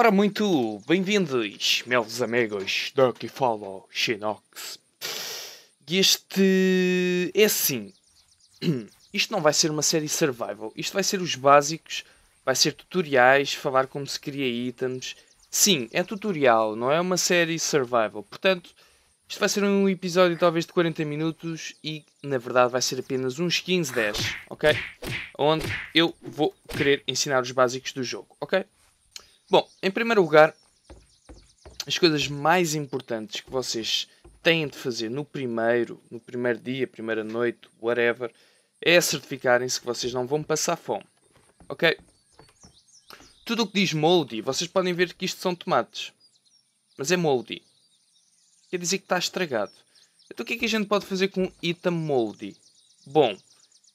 Ora, muito bem-vindos, meus amigos, do que fala Xenox. Este é assim. Isto não vai ser uma série survival. Isto vai ser os básicos, vai ser tutoriais, falar como se cria itens. Sim, é tutorial, não é uma série survival. Portanto, isto vai ser um episódio talvez de 40 minutos e na verdade vai ser apenas uns 15, 10, ok? Onde eu vou querer ensinar os básicos do jogo, ok? Bom, em primeiro lugar, as coisas mais importantes que vocês têm de fazer no primeiro, no primeiro dia, primeira noite, whatever, é certificarem-se que vocês não vão passar fome. Ok? Tudo o que diz moldy, vocês podem ver que isto são tomates. Mas é moldy. Quer dizer que está estragado. Então o que é que a gente pode fazer com item moldy? Bom,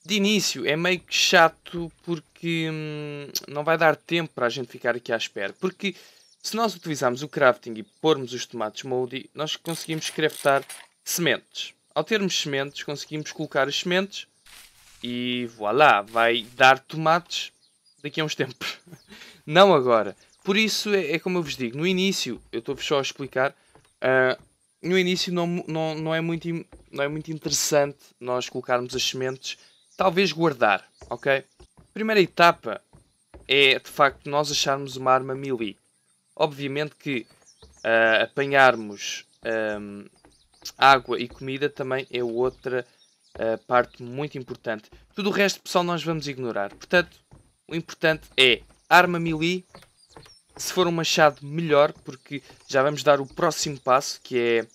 de início é meio que chato porque hum, não vai dar tempo para a gente ficar aqui à espera. Porque se nós utilizarmos o crafting e pormos os tomates moldy, nós conseguimos craftar sementes. Ao termos sementes, conseguimos colocar as sementes e voilá, vai dar tomates daqui a uns tempos. não agora. Por isso, é, é, como eu vos digo, no início, eu estou-vos só a explicar, uh, no início não, não, não, é muito, não é muito interessante nós colocarmos as sementes talvez guardar, ok? Primeira etapa é de facto nós acharmos uma arma melee. Obviamente que uh, apanharmos um, água e comida também é outra uh, parte muito importante. Tudo o resto, pessoal, nós vamos ignorar. Portanto, o importante é arma melee. Se for um machado, melhor, porque já vamos dar o próximo passo, que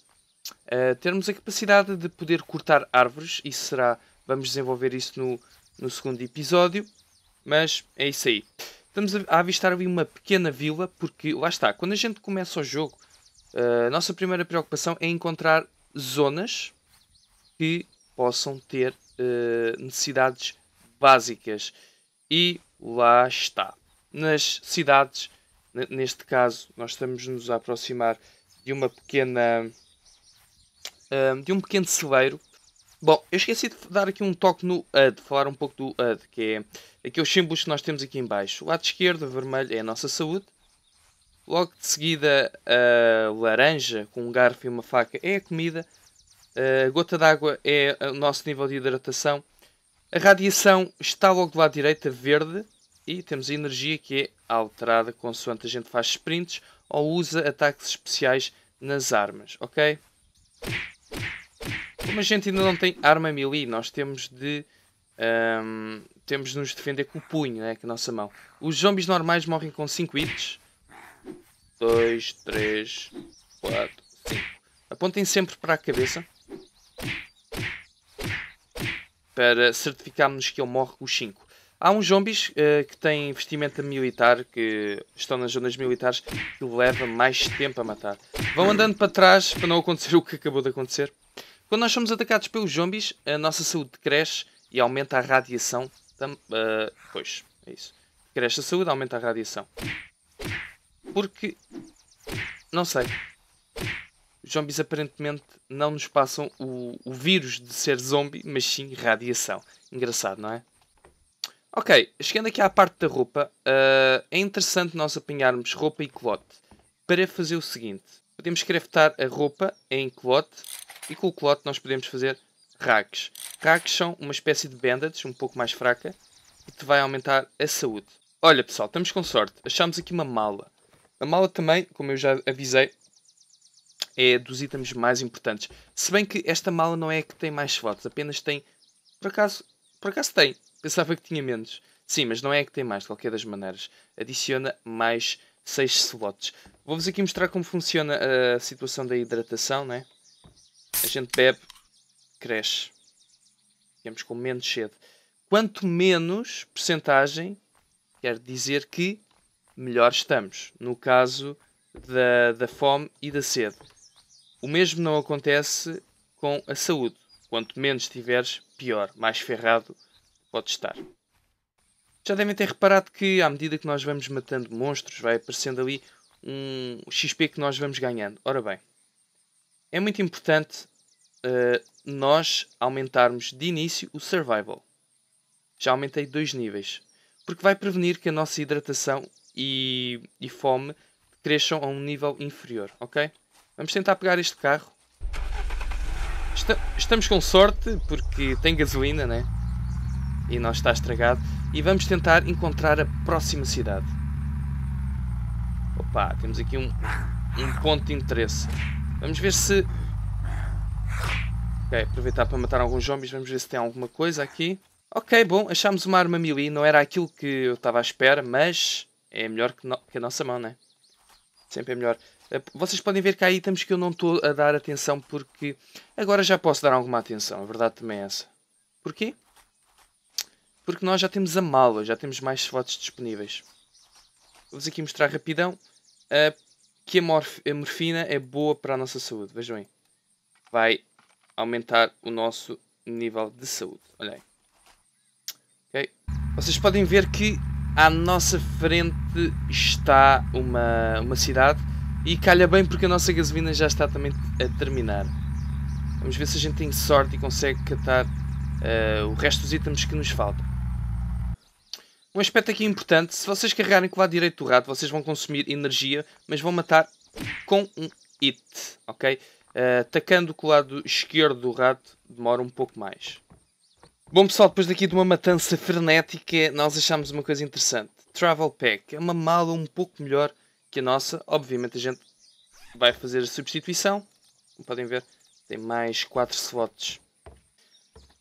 é uh, termos a capacidade de poder cortar árvores. Isso será Vamos desenvolver isso no, no segundo episódio. Mas é isso aí. Estamos a avistar ali uma pequena vila, porque lá está, quando a gente começa o jogo, eh, a nossa primeira preocupação é encontrar zonas que possam ter eh, necessidades básicas. E lá está. Nas cidades, neste caso, nós estamos nos a aproximar de uma pequena. Eh, de um pequeno celeiro Bom, eu esqueci de dar aqui um toque no ad, falar um pouco do ad que é aqueles símbolos que nós temos aqui em baixo. O lado esquerdo, vermelho, é a nossa saúde. Logo de seguida, a laranja, com um garfo e uma faca, é a comida. A gota d'água é o nosso nível de hidratação. A radiação está logo do lado direito, a verde. E temos a energia que é alterada consoante a gente faz sprints ou usa ataques especiais nas armas, ok? Como a gente ainda não tem arma melee, nós temos de. Um, temos de nos defender com o punho, né, com a nossa mão. Os zombies normais morrem com 5 hits. 2, 3, 4, 5. Apontem sempre para a cabeça. Para certificarmos que ele morre com os 5. Há uns zombies uh, que têm vestimenta militar, que estão nas zonas militares, que leva mais tempo a matar. Vão andando para trás para não acontecer o que acabou de acontecer. Quando nós somos atacados pelos zombies, a nossa saúde cresce e aumenta a radiação. Tam, uh, pois, é isso. Cresce a saúde, aumenta a radiação. Porque. Não sei. Os zombies aparentemente não nos passam o, o vírus de ser zombie, mas sim radiação. Engraçado, não é? Ok, chegando aqui à parte da roupa, uh, é interessante nós apanharmos roupa e clote. Para fazer o seguinte, podemos craftar a roupa em clote e com o culote nós podemos fazer racks. Racks são uma espécie de bandage, um pouco mais fraca, e te vai aumentar a saúde. Olha pessoal, estamos com sorte. Achamos aqui uma mala. A mala também, como eu já avisei, é dos itens mais importantes. Se bem que esta mala não é a que tem mais slots, apenas tem... Por acaso, por acaso tem. Pensava que tinha menos. Sim, mas não é a que tem mais, de qualquer das maneiras. Adiciona mais 6 slots. Vou-vos aqui mostrar como funciona a situação da hidratação, né? A gente bebe, cresce. Ficamos com menos sede. Quanto menos percentagem, quer dizer que melhor estamos. No caso da, da fome e da sede. O mesmo não acontece com a saúde. Quanto menos tiveres, pior, mais ferrado podes estar. Já devem ter reparado que, à medida que nós vamos matando monstros, vai aparecendo ali um XP que nós vamos ganhando. Ora bem, é muito importante uh, nós aumentarmos de início o survival. Já aumentei dois níveis, porque vai prevenir que a nossa hidratação e, e fome cresçam a um nível inferior, ok? Vamos tentar pegar este carro. estamos com sorte, porque tem gasolina, né? E não está estragado. E vamos tentar encontrar a próxima cidade. Opa, temos aqui um, um ponto de interesse. Vamos ver se... Ok, aproveitar para matar alguns zombies, vamos ver se tem alguma coisa aqui. Ok, bom, achámos uma arma melee, não era aquilo que eu estava à espera, mas é melhor que, no... que a nossa mão, né? Sempre é melhor. Eh, vocês podem ver que há itens que eu não estou a dar atenção porque agora já posso dar alguma atenção, a verdade também é essa. Porquê? Porque nós já temos a mala, já temos mais slots disponíveis. Vou-vos aqui mostrar rapidão. Uh, que a, morf a morfina é boa para a nossa saúde. Vejam aí. Vai aumentar o nosso nível de saúde. Olha aí. Okay. Vocês podem ver que à nossa frente está uma, uma cidade e calha bem porque a nossa gasolina já está também a terminar. Vamos ver se a gente tem sorte e consegue catar uh, o resto dos itens que nos faltam. Um aspecto aqui importante, se vocês carregarem com o lado direito do rato, vocês vão consumir energia, mas vão matar com um hit, ok? Uh, com o lado esquerdo do rato, demora um pouco mais. Bom pessoal, depois daqui de uma matança frenética, nós achámos uma coisa interessante. Travel Pack é uma mala um pouco melhor que a nossa. Obviamente a gente vai fazer a substituição. Como podem ver, tem mais 4 slots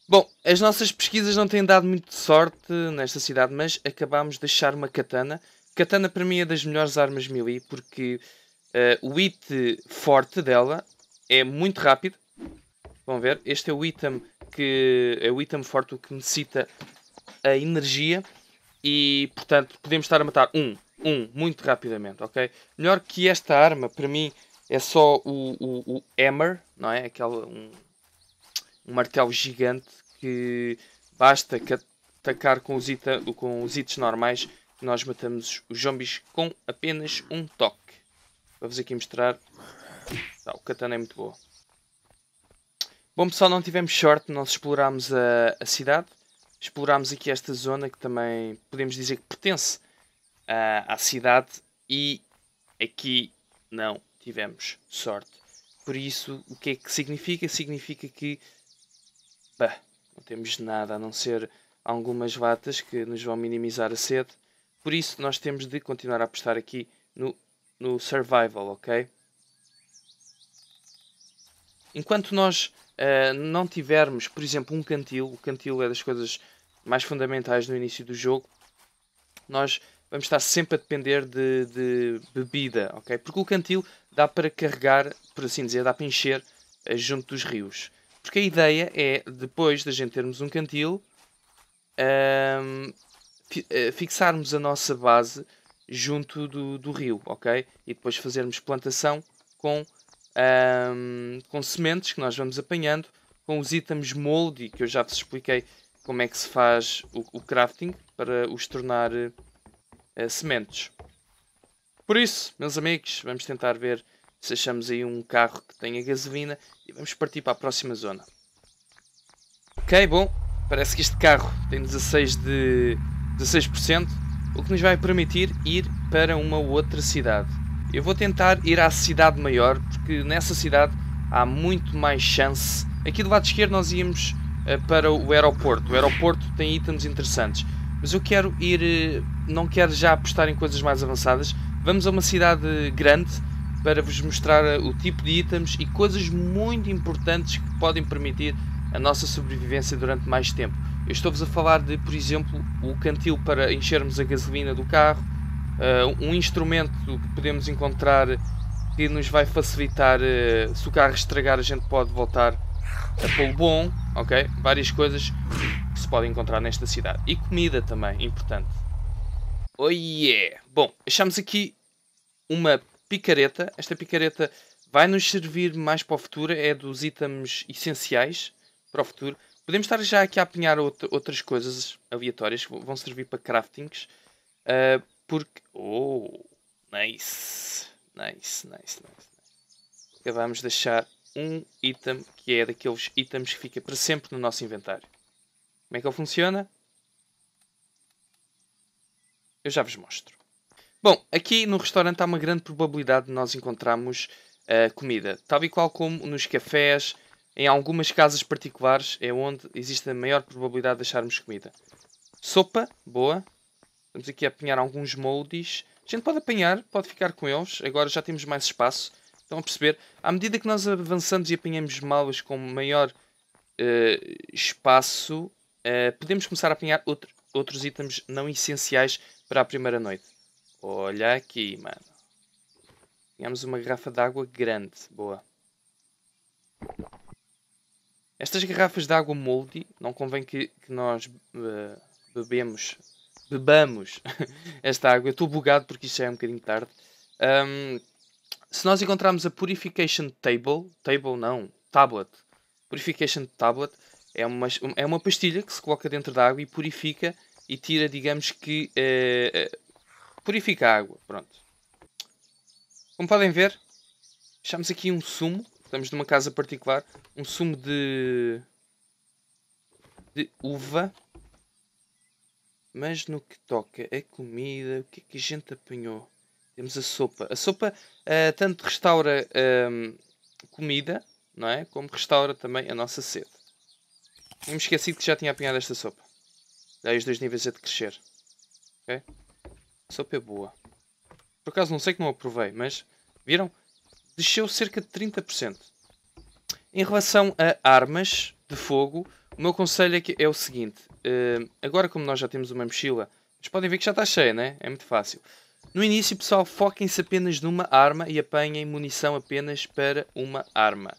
Bom, as nossas pesquisas não têm dado muito sorte nesta cidade, mas acabámos de deixar uma katana. Katana para mim é das melhores armas melee, porque uh, o hit forte dela é muito rápido. Vão ver, este é o item que é o item forte que necessita a energia e portanto podemos estar a matar um, um muito rapidamente, ok? Melhor que esta arma para mim é só o, o, o hammer, não é? Aquela um, um martelo gigante que basta que atacar com os, ita, com os hits normais nós matamos os zombies com apenas um toque. Vou-vos aqui mostrar. Tá, o katana é muito boa. Bom pessoal, não tivemos sorte, nós explorámos a, a, cidade. Explorámos aqui esta zona que também podemos dizer que pertence à cidade. E aqui não tivemos sorte. Por isso, o que é que significa? Significa que... Bah, não temos nada a não ser algumas vatas que nos vão minimizar a sede. Por isso nós temos de continuar a apostar aqui no, no survival, ok? Enquanto nós uh, não tivermos, por exemplo, um cantil, o cantil é das coisas mais fundamentais no início do jogo, nós vamos estar sempre a depender de, de bebida, ok? Porque o cantil dá para carregar, por assim dizer, dá para encher uh, junto dos rios. Porque a ideia é, depois de de gente termos um cantil, um, eh, fixarmos a nossa base junto do, do, rio, ok? E depois fazermos plantação com, um, com sementes que nós vamos apanhando, com os itens molde, que eu já vos expliquei como é que se faz o, o crafting para os tornar uh, sementes. Por isso, meus amigos, vamos tentar ver se achamos aí um carro que tenha gasolina e vamos partir para a próxima zona. Ok, bom, parece que este carro tem 16 de 16%, o que nos vai permitir ir para uma outra cidade. Eu vou tentar ir à cidade maior, porque nessa cidade há muito mais chance. Aqui do lado esquerdo nós íamos eh, para o aeroporto. O aeroporto tem itens interessantes. Mas eu quero ir, eh, não quero já apostar em coisas mais avançadas. Vamos a uma cidade grande para vos mostrar eh, o tipo de itens e coisas muito importantes que podem permitir a nossa sobrevivência durante mais tempo. Eu estou-vos a falar de, por exemplo, o cantil para enchermos a gasolina do carro, eh, um instrumento que podemos encontrar que nos vai facilitar eh, se o carro estragar a gente pode voltar a pôr bom, ok? Várias coisas que se podem encontrar nesta cidade. E comida também, importante. Oh yeah! Bom, achamos aqui uma picareta. Esta picareta vai nos servir mais para o futuro, é dos itens essenciais para o futuro. Podemos estar já aqui a apanhar outras coisas aleatórias que vão servir para craftings. Uh, porque. Oh! Nice! Nice, nice, nice. nice. Acabamos de deixar um item que é daqueles itens que fica para sempre no nosso inventário. Como é que ele funciona? Eu já vos mostro. Bom, aqui no restaurante há uma grande probabilidade de nós encontrarmos uh, comida, tal e qual como nos cafés, em algumas casas particulares é onde existe a maior probabilidade de acharmos comida. Sopa, boa. Vamos aqui apanhar alguns moldes. A gente pode apanhar, pode ficar com eles. Agora já temos mais espaço. Estão a perceber? À medida que nós avançamos e apanhamos malas com maior uh, espaço, uh, podemos começar a apanhar outro, outros itens não essenciais para a primeira noite. Olha aqui, mano. Tínhamos uma garrafa de água grande. Boa. Estas garrafas de água molde não convém que, que nós uh, bebemos. Bebamos esta água. Estou bugado porque isto já é um bocadinho tarde. Um, se nós encontrarmos a Purification Table, table não, tablet. Purification Tablet é uma, é uma pastilha que se coloca dentro da água e purifica e tira, digamos que, uh, purifica a água. Pronto. Como podem ver, achamos aqui um sumo. Estamos numa casa particular. Um sumo de... de uva. Mas no que toca a comida, o que é que a gente apanhou? Temos a sopa. A sopa uh, tanto restaura um, ehm, comida, não é? Como restaura também a nossa sede. Tínhamos esquecido que já tinha apanhado esta sopa. Daí os dois níveis a decrescer. Ok? sopa é boa. Por acaso não sei que não aprovei, mas viram? Desceu cerca de 30%. Em relação a armas de fogo, o meu conselho é, que é o seguinte. Uh, agora como nós já temos uma mochila, vocês podem ver que já está cheia, né? É muito fácil. No início, pessoal, foquem-se apenas numa arma e apanhem munição apenas para uma arma.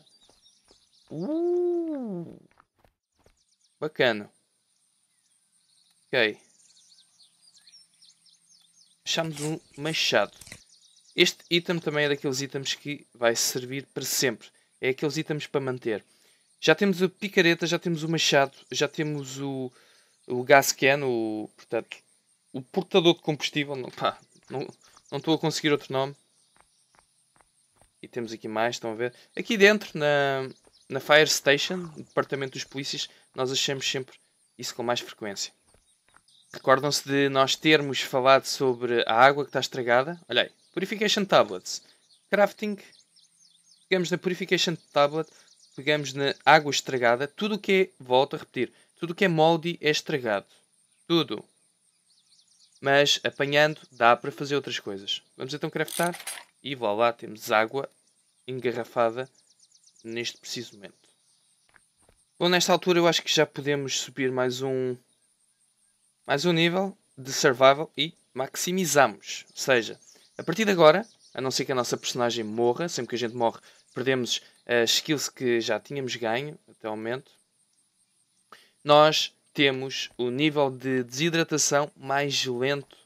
Uh, bacana. Ok. Achamos um machado. Este item também é daqueles itens que vai servir para sempre. É aqueles itens para manter. Já temos a picareta, já temos o machado, já temos o, o gas can, o, portanto, o portador de combustível. Não, pá, não, não estou a conseguir outro nome. E temos aqui mais, estão a ver? Aqui dentro, na, na Fire Station, no departamento dos polícias, nós achamos sempre isso com mais frequência. Recordam-se de nós termos falado sobre a água que está estragada? Olha aí. Purification Tablets. Crafting. Pegamos na Purification Tablet. Pegamos na água estragada. Tudo o que é... Volto a repetir. Tudo o que é molde é estragado. Tudo. Mas apanhando dá para fazer outras coisas. Vamos então craftar. E vá voilà, lá. Temos água engarrafada neste preciso momento. Bom, nesta altura eu acho que já podemos subir mais um mais um nível de survival e maximizamos. Ou seja, a partir de agora, a não ser que a nossa personagem morra, sempre que a gente morre, perdemos as skills que já tínhamos ganho até o momento. Nós temos o nível de desidratação mais lento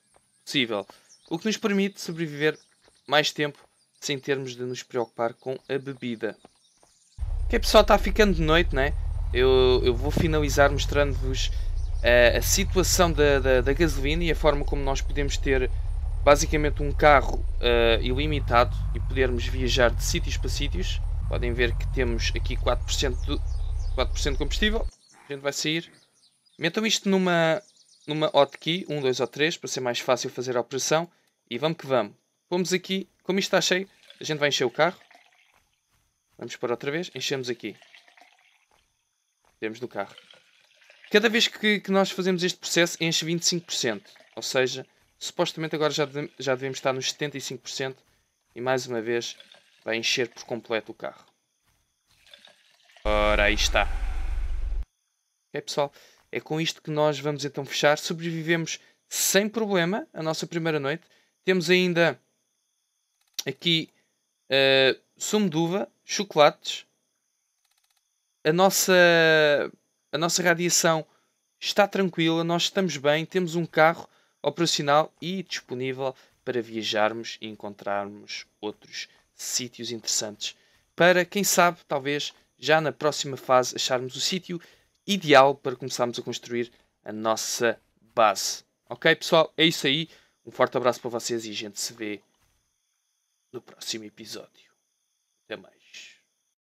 possível, o que nos permite sobreviver mais tempo sem termos de nos preocupar com a bebida. Ok é pessoal, está ficando de noite, né? Eu, eu vou finalizar mostrando-vos a, situação da, da, da, gasolina e a forma como nós podemos ter basicamente um carro uh, ilimitado e podermos viajar de sítios para sítios. Podem ver que temos aqui 4% de, 4 de combustível. A gente vai sair. Metam isto numa, numa hotkey, 1, 2 ou 3, para ser mais fácil fazer a operação. E vamos que vamos. Vamos aqui, como isto está cheio, a gente vai encher o carro. Vamos para outra vez, enchemos aqui. Temos no carro. Cada vez que, que nós fazemos este processo, enche 25%. Ou seja, supostamente agora já, já devemos estar nos 75% e mais uma vez vai encher por completo o carro. Ora, aí está. Ok, pessoal? É com isto que nós vamos então fechar. Sobrevivemos sem problema a nossa primeira noite. Temos ainda aqui uh, sumo de uva, chocolates, a nossa a nossa radiação está tranquila, nós estamos bem, temos um carro operacional e disponível para viajarmos e encontrarmos outros sítios interessantes. Para, quem sabe, talvez já na próxima fase acharmos o sítio ideal para começarmos a construir a nossa base. Ok, pessoal? É isso aí. Um forte abraço para vocês e a gente se vê no próximo episódio. Até mais.